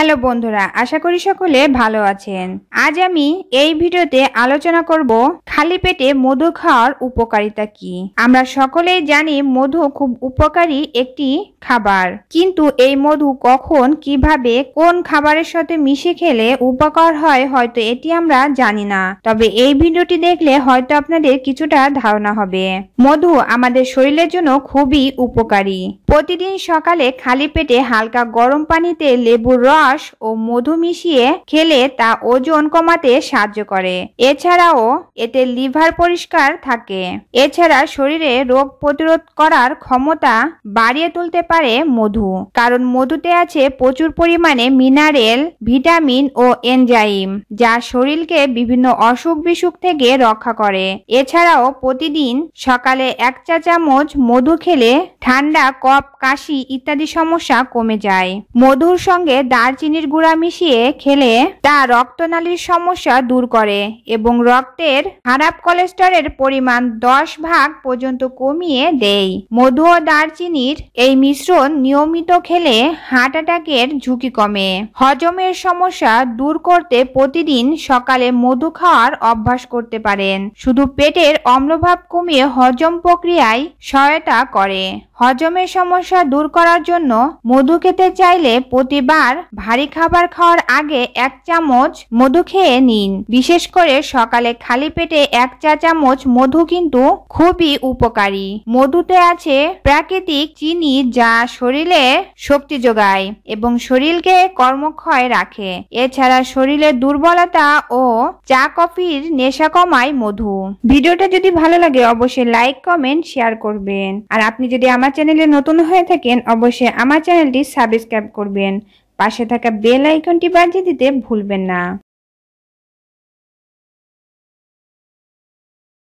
hello বন্ধুরা আশা করি সকলে ভালো আছেন আজ আমি এই ভিডিওতে আলোচনা করব খালি পেটে মধু খাওয়ার উপকারিতা কি আমরা সকলেই জানি মধু খুব উপকারী একটি খাবার কিন্তু এই মধু কখন কিভাবে কোন খাবারের সাথে মিশে খেলে উপকার হয় হয়তো এটি আমরা জানি না তবে এই ভিডিওটি দেখলে হয়তো আপনাদের কিছুটা ধারণা হবে মধু আমাদের শরীরের জন্য খুবই উপকারী প্রতিদিন সকালে খালি পেটে হালকা গরম পানিতে লেবুর রস রস ও মধু মিশিয়ে খেলে তা ওজন কমাতে সাহায্য করে এছাড়াও এতে লিভার পরিষ্কার থাকে এছাড়া শরীরে রোগ প্রতিরোধ করার ক্ষমতা বাড়িয়ে তুলতে পারে মধু কারণ মধুতে আছে প্রচুর পরিমাণে মিনারেল ভিটামিন ও এনজাইম যা শরীরকে বিভিন্ন অসুখ বিসুখ থেকে রক্ষা করে এছাড়াও প্রতিদিন সকালে এক চা চামচ মধু খেলে ঠান্ডা কপ কাশি ইত্যাদি সমস্যা কমে যায় মধুর সঙ্গে দারচিনির গুঁড়া মিশিয়ে খেলে তা রক্তনালীর সমস্যা দূর করে এবং রক্তের খারাপ কোলেস্টরের পরিমাণ দশ ভাগ পর্যন্ত কমিয়ে দেয় মধু ও দারচিনির এই মিশ্রণ নিয়মিত খেলে হার্ট অ্যাটাকের ঝুঁকি কমে হজমের সমস্যা দূর করতে প্রতিদিন সকালে মধু খাওয়ার অভ্যাস করতে পারেন শুধু পেটের অম্লভাব কমিয়ে হজম প্রক্রিয়ায় সহায়তা করে হজমের সমস্যা দূর করার জন্য মধু খেতে চাইলে প্রতিবার ভারী খাবার খাওয়ার আগে এক চামচ মধু খেয়ে নিন বিশেষ করে সকালে খালি পেটে এক চা চামচ মধু কিন্তু খুবই উপকারী মধুতে আছে প্রাকৃতিক চিনি যা শরীরে শক্তি যোগায় এবং শরীরকে কর্মক্ষয় রাখে এছাড়া শরীরের দুর্বলতা ও চা কফির নেশা কমায় মধু ভিডিওটা যদি ভালো লাগে অবশ্যই লাইক কমেন্ট শেয়ার করবেন আর আপনি যদি আমার আমার চ্যানেলে নতুন হয়ে থাকেন অবশ্যই আমার চ্যানেলটি সাবস্ক্রাইব করবেন পাশে থাকা বেল আইকনটি বাজিয়ে দিতে ভুলবেন না